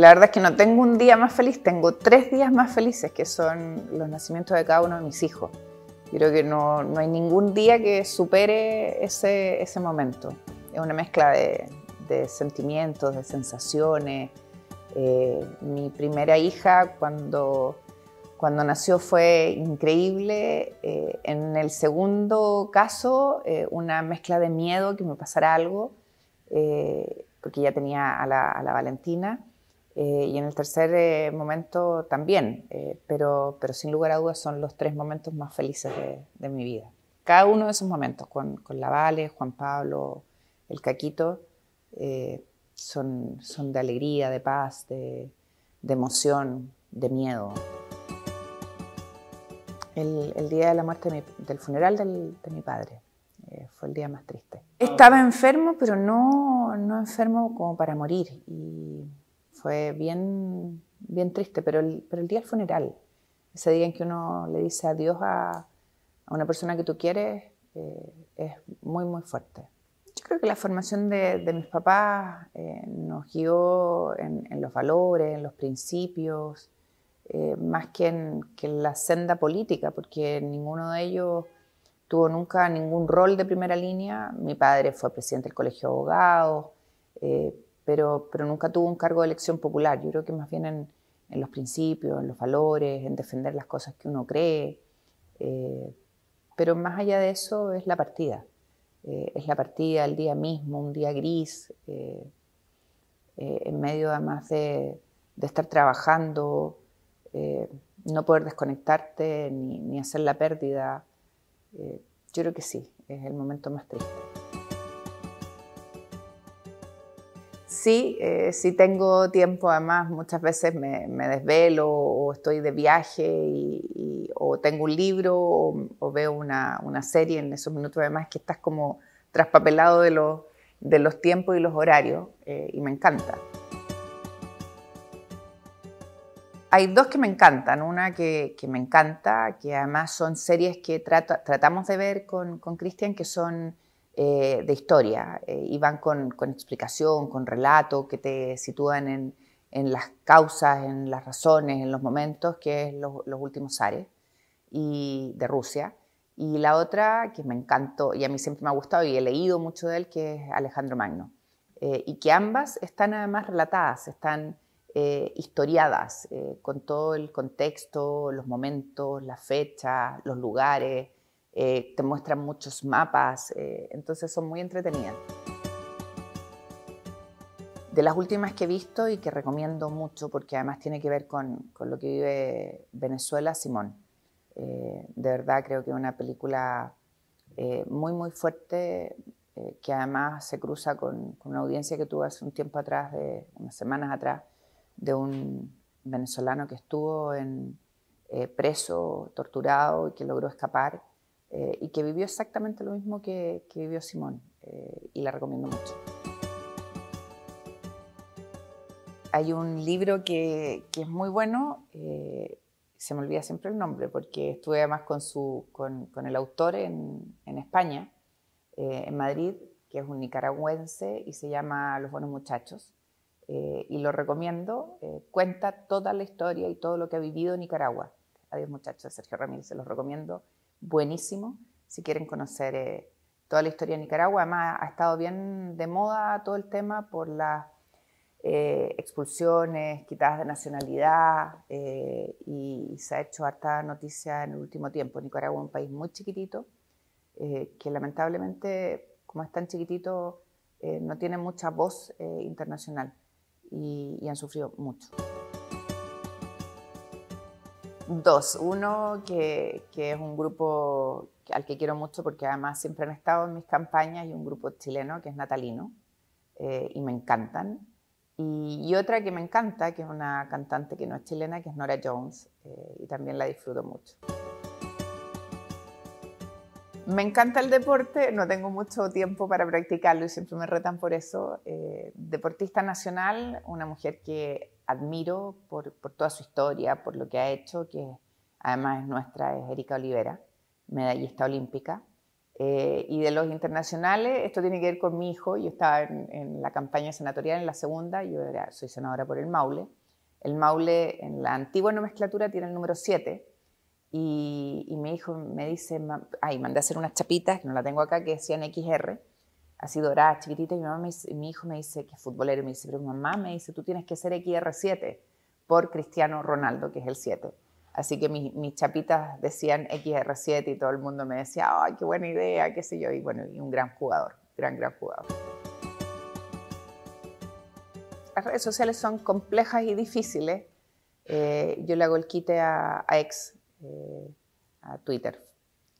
La verdad es que no tengo un día más feliz, tengo tres días más felices, que son los nacimientos de cada uno de mis hijos. creo que no, no, hay ningún día que supere ese, ese momento. Es una mezcla de, sentimientos, de sensaciones. Eh, mi primera hija, cuando, cuando nació, fue increíble. Eh, en el segundo caso, eh, una mezcla de miedo que me pasara algo, porque ya tenía a la, a la Valentina. Eh, y en el tercer eh, momento también, eh, pero, pero sin lugar a dudas son los tres momentos más felices de, mi vida. Cada uno de esos momentos, con, con la Vale, Juan Pablo, el Caquito, son, son de alegría, de paz, de, emoción, de miedo. El, el, día de la muerte del funeral de mi padre fue el día más triste. Estaba enfermo, pero no, no enfermo como para morir. Y fue bien, bien triste, pero el, pero el día del funeral, ese día en que uno le dice adiós a, una persona que tú quieres, eh, es muy, muy fuerte. Yo creo que la formación de, mis papás eh, nos guió en, los valores, en los principios, eh, más que en, la senda política, porque ninguno de ellos tuvo nunca ningún rol de primera línea. Mi padre fue presidente del Colegio de Abogados, pero, nunca tuvo un cargo de elección popular. Yo creo que más bien en, los principios, en los valores, en defender las cosas que uno cree. Eh, pero más allá de eso es la partida. Eh, es la partida el día mismo, un día gris, eh, en medio además de, estar trabajando, no poder desconectarte ni hacer la pérdida. yo creo que sí, es el momento más triste. sí, eh, sí tengo tiempo, además muchas veces me, desvelo o estoy de viaje y, o tengo un libro o, veo una, serie en esos minutos además que estás como traspapelado de los, tiempos y los horarios eh, y me encanta. Hay dos que me encantan, una que, me encanta, que además son series que tratamos de ver con Cristian, que son eh, de historia eh, y van con, explicación, con relato, que te sitúan en, las causas, en las razones, en los momentos, que es los últimos Ares, y de Rusia. Y la otra que me encantó y a mí siempre me ha gustado y he leído mucho de él, que es Alejandro Magno. Eh, y que ambas están además relatadas, están historiadas con todo el contexto, los momentos, las fechas, los lugares, eh, te muestran muchos mapas, eh, entonces son muy entretenidas. De las últimas que he visto y que recomiendo mucho, porque además tiene que ver con, lo que vive Venezuela, Simón. Eh, de verdad creo que es una película muy, muy fuerte, que además se cruza con, con, una audiencia que tuve hace un tiempo atrás, de, unas semanas atrás, de un venezolano que estuvo en, preso, torturado y que logró escapar eh, y que vivió exactamente lo mismo que, vivió Simón eh, y la recomiendo mucho. Hay un libro que, es muy bueno, eh, se me olvida siempre el nombre porque estuve además con, su, con, el autor en, en España, en Madrid, que es un nicaragüense y se llama Los Buenos Muchachos. y lo recomiendo, cuenta toda la historia y todo lo que ha vivido Nicaragua. Adiós muchachos, Sergio Ramírez, se los recomiendo buenísimo, si quieren conocer eh, toda la historia de Nicaragua. Además, ha estado bien de moda todo el tema por las eh, expulsiones, quitadas de nacionalidad eh, y, se ha hecho harta noticia en el último tiempo. Nicaragua es un país muy chiquitito, que lamentablemente, como es tan chiquitito, no tiene mucha voz internacional y, y han sufrido mucho dos. Uno, que, que, es un grupo al que quiero mucho porque además siempre han estado en mis campañas y un grupo chileno que es natalino eh, y me encantan. Y, otra que me encanta, que es una cantante que no es chilena, que es Nora Jones eh, y también la disfruto mucho. Me encanta el deporte, no tengo mucho tiempo para practicarlo y siempre me retan por eso. Eh, deportista nacional, una mujer que admiro por, por, toda su historia, por lo que ha hecho, que además es nuestra, es Erika Olivera, medallista olímpica. Eh, y de los internacionales, esto tiene que ver con mi hijo. Yo estaba en, la campaña senatorial, en la segunda, yo soy senadora por el Maule. El Maule en la antigua nomenclatura tiene el número 7. Y, mi hijo me dice, ay, mandé a hacer unas chapitas, que no la tengo acá, que decían XR así dorada, chiquitita, mi, mamá mi hijo me dice que es futbolero, me dice, pero mi mamá me dice, tú tienes que ser XR7 por Cristiano Ronaldo, que es el 7. Así que mis, chapitas decían XR7 y todo el mundo me decía, ay, qué buena idea, qué sé yo, y bueno, y un gran jugador, gran, gran jugador. Las redes sociales son complejas y difíciles. Eh, yo le hago el quite a, ex, eh, a Twitter.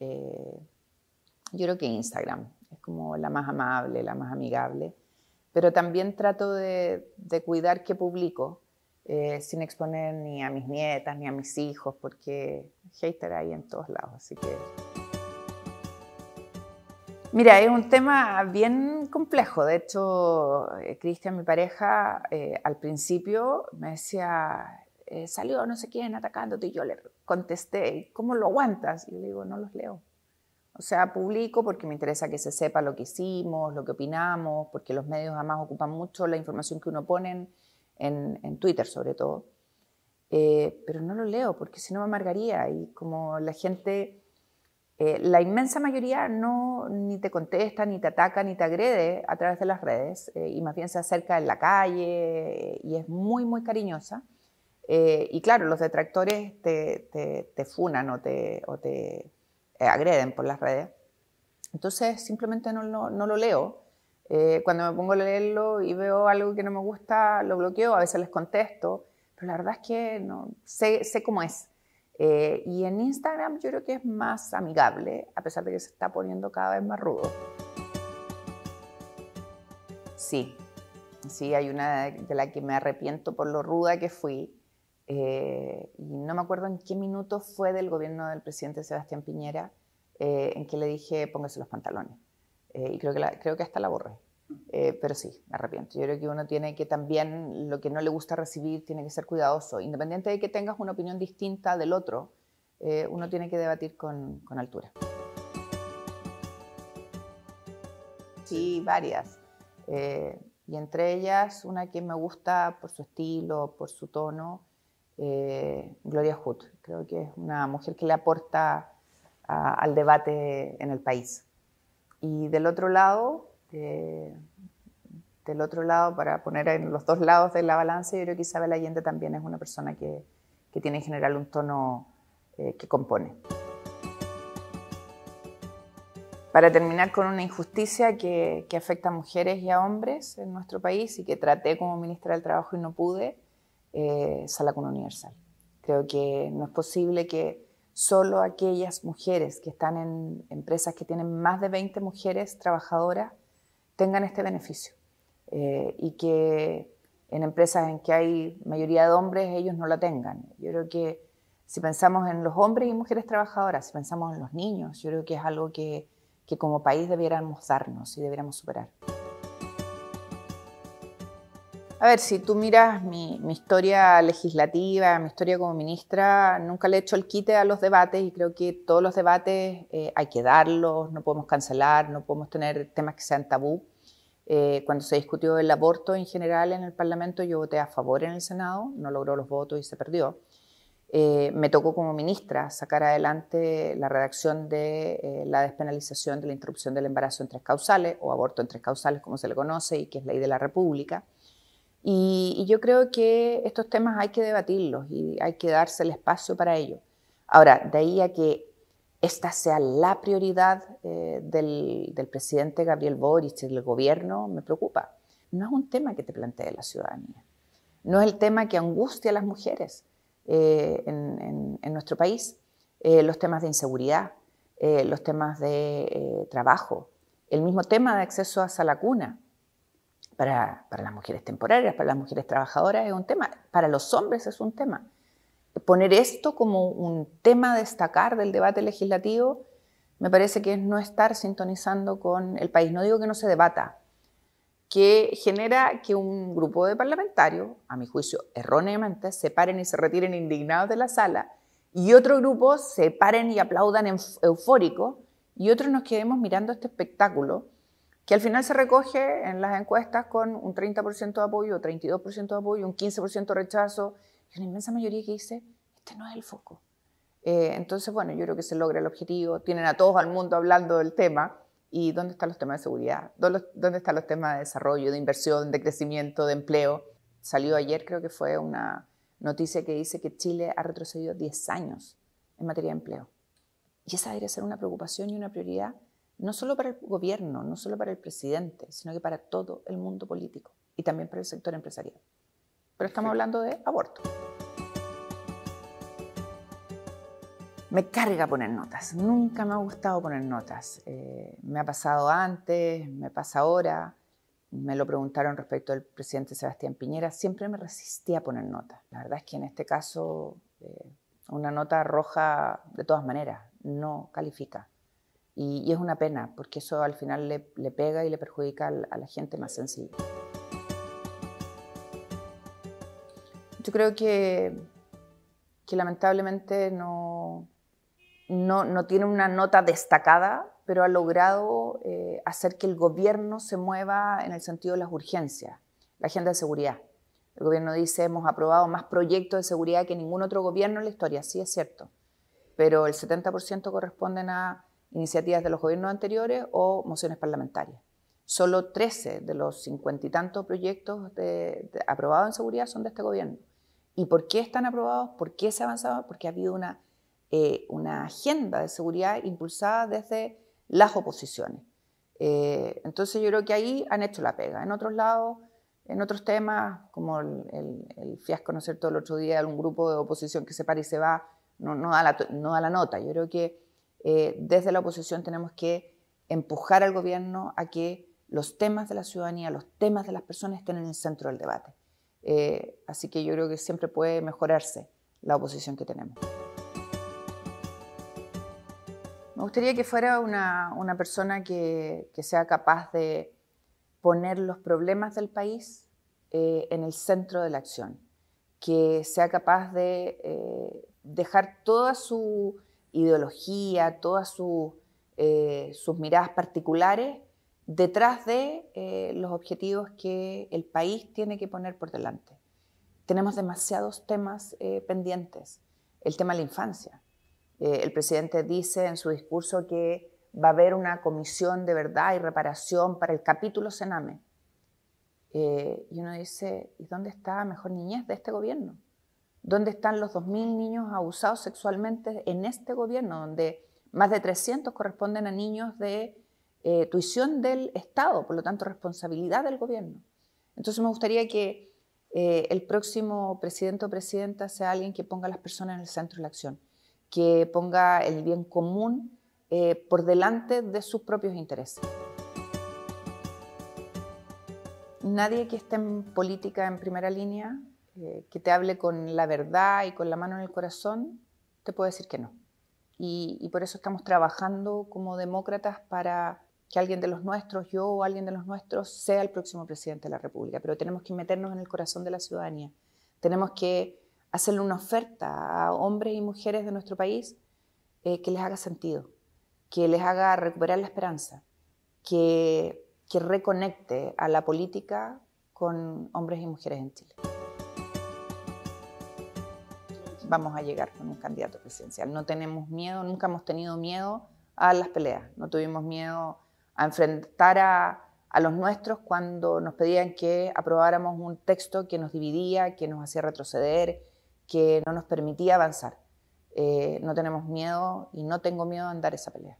Eh, yo creo que Instagram, es como la más amable, la más amigable, pero también trato de, de cuidar qué publico, eh, sin exponer ni a mis nietas ni a mis hijos, porque hater ahí en todos lados, así que... Mira, es un tema bien complejo. De hecho, eh, Cristian, mi pareja, eh, al principio me decía, salió no sé quién atacándote y yo le contesté, ¿cómo lo aguantas? Y le digo, no los leo. O sea, publico porque me interesa que se sepa lo que hicimos, lo que opinamos, porque los medios además ocupan mucho la información que uno pone en, en Twitter sobre todo. Eh, pero no lo leo porque si no me amargaría y como la gente, eh, la inmensa mayoría no ni te contesta, ni te ataca, ni te agrede a través de las redes eh, y más bien se acerca en la calle y es muy, muy cariñosa. y claro, los detractores te, te, funan te, o te eh, agreden por las redes. Entonces simplemente no, lo leo. Eh, cuando me pongo a leerlo y veo algo que no me gusta, lo bloqueo, a veces les contesto, pero la verdad es que no, sé, cómo es. Eh, y en Instagram yo creo que es más amigable, a pesar de que se está poniendo cada vez más rudo. Sí, sí, hay una de la que me arrepiento por lo ruda que fui, eh, y no me acuerdo en qué minuto fue del gobierno del presidente Sebastián Piñera, eh, en que le dije póngase los pantalones. Eh, y creo que, creo que hasta la borré. pero sí, me arrepiento. Yo creo que uno tiene que también, lo que no le gusta recibir, tiene que ser cuidadoso. Independiente de que tengas una opinión distinta del otro, uno tiene que debatir con, con altura. Sí, varias. y entre ellas, una que me gusta por su estilo, por su tono, eh, Gloria Hood. Creo que es una mujer que le aporta al debate en el país. Y del otro lado, eh, del otro lado, para poner en los dos lados de la balanza, yo creo que Isabel Allende también es una persona que, tiene en general un tono eh, que compone. Para terminar con una injusticia que, que afecta a mujeres y a hombres en nuestro país y que traté como ministra del Trabajo y no pude, eh, con universal. Creo que no es posible que solo aquellas mujeres que están en empresas que tienen más de 20 mujeres trabajadoras tengan este beneficio eh, y que en empresas en que hay mayoría de hombres ellos no la tengan. Yo creo que si pensamos en los hombres y mujeres trabajadoras, si pensamos en los niños, yo creo que es algo que, que como país debiéramos darnos y debiéramos superar. A ver, si tú miras mi, historia legislativa, mi historia como ministra, nunca le he hecho el quite a los debates y creo que todos los debates eh, hay que darlos, no podemos cancelar, no podemos tener temas que sean tabú. Eh, cuando se discutió el aborto en general en el Parlamento, yo voté a favor en el Senado, no logró los votos y se perdió. Eh, me tocó como ministra sacar adelante la redacción de la despenalización de la interrupción del embarazo en tres causales, o aborto en tres causales, como se le conoce, y que es ley de la República. Y, yo creo que estos temas hay que debatirlos y hay que darse el espacio para ello. Ahora, de ahí a que esta sea la prioridad eh, del, presidente Gabriel Boric y del gobierno, me preocupa. No es un tema que te plantee la ciudadanía. No es el tema que angustia a las mujeres eh, en, nuestro país. Eh, los temas de inseguridad, los temas de trabajo, el mismo tema de acceso a la cuna. Para, las mujeres temporarias, para las mujeres trabajadoras es un tema, para los hombres es un tema. Poner esto como un tema a destacar del debate legislativo me parece que es no estar sintonizando con el país. No digo que no se debata, que genera que un grupo de parlamentarios, a mi juicio erróneamente, se paren y se retiren indignados de la sala y otro grupo se paren y aplaudan eufórico, y otros nos quedemos mirando este espectáculo que al final se recoge en las encuestas con un 30% de apoyo, 32% de apoyo, un 15% de rechazo, y una inmensa mayoría que dice, este no es el foco. Eh, entonces, bueno, yo creo que se logra el objetivo, tienen a todos al mundo hablando del tema, y dónde están los temas de seguridad, dónde están los temas de desarrollo, de inversión, de crecimiento, de empleo. Salió ayer, creo que fue una noticia que dice que Chile ha retrocedido 10 años en materia de empleo. Y esa debe ser una preocupación y una prioridad no solo para el gobierno, no solo para el presidente, sino que para todo el mundo político y también para el sector empresarial. Pero estamos hablando de aborto. Me carga poner notas, nunca me ha gustado poner notas. Eh, me ha pasado antes, me pasa ahora, me lo preguntaron respecto al presidente Sebastián Piñera, siempre me resistí a poner notas. La verdad es que en este caso eh, una nota roja de todas maneras no califica. Y, es una pena, porque eso al final le, le pega y le perjudica a la gente más sencilla. Yo creo que, que lamentablemente no, no, no, tiene una nota destacada, pero ha logrado eh, hacer que el gobierno se mueva en el sentido de las urgencias, la agenda de seguridad. El gobierno dice, hemos aprobado más proyectos de seguridad que ningún otro gobierno en la historia, sí es cierto, pero el 70% corresponden a iniciativas de los gobiernos anteriores o mociones parlamentarias. Solo 13 de los cincuenta y tantos proyectos de, aprobados en seguridad son de este gobierno. ¿Y por qué están aprobados? ¿Por qué se ha avanzado? Porque ha habido una, eh, una agenda de seguridad impulsada desde las oposiciones. Eh, entonces yo creo que ahí han hecho la pega. En otros lados, en otros temas, como el, fiasco, ¿no es cierto?, el otro día de un grupo de oposición que se para y se va, no, la, no da la nota. Yo creo que eh, desde la oposición tenemos que empujar al gobierno a que los temas de la ciudadanía, los temas de las personas estén en el centro del debate. Eh, así que yo creo que siempre puede mejorarse la oposición que tenemos. Me gustaría que fuera una, persona que, sea capaz de poner los problemas del país eh, en el centro de la acción, que sea capaz de dejar toda su ideología, todas su, eh, sus miradas particulares detrás de eh, los objetivos que el país tiene que poner por delante. Tenemos demasiados temas eh, pendientes. El tema de la infancia. el presidente dice en su discurso que va a haber una comisión de verdad y reparación para el capítulo Sename. y uno dice, ¿y dónde está mejor niñez de este gobierno? ¿Dónde están los 2.000 niños abusados sexualmente en este gobierno, donde más de 300 corresponden a niños de eh, tuición del Estado, por lo tanto responsabilidad del gobierno? Entonces me gustaría que eh, el próximo presidente o presidenta sea alguien que ponga a las personas en el centro de la acción, que ponga el bien común eh, por delante de sus propios intereses. Nadie que esté en política en primera línea eh, que te hable con la verdad y con la mano en el corazón, te puedo decir que no. Y, por eso estamos trabajando como demócratas para que alguien de los nuestros, yo o alguien de los nuestros, sea el próximo presidente de la República. Pero tenemos que meternos en el corazón de la ciudadanía. Tenemos que hacerle una oferta a hombres y mujeres de nuestro país eh, que les haga sentido, que les haga recuperar la esperanza, que, que reconecte a la política con hombres y mujeres en Chile vamos a llegar con un candidato presidencial. No tenemos miedo, nunca hemos tenido miedo a las peleas, no tuvimos miedo a enfrentar a, los nuestros cuando nos pedían que aprobáramos un texto que nos dividía, que nos hacía retroceder, que no nos permitía avanzar. Eh, no tenemos miedo y no tengo miedo a andar esa pelea.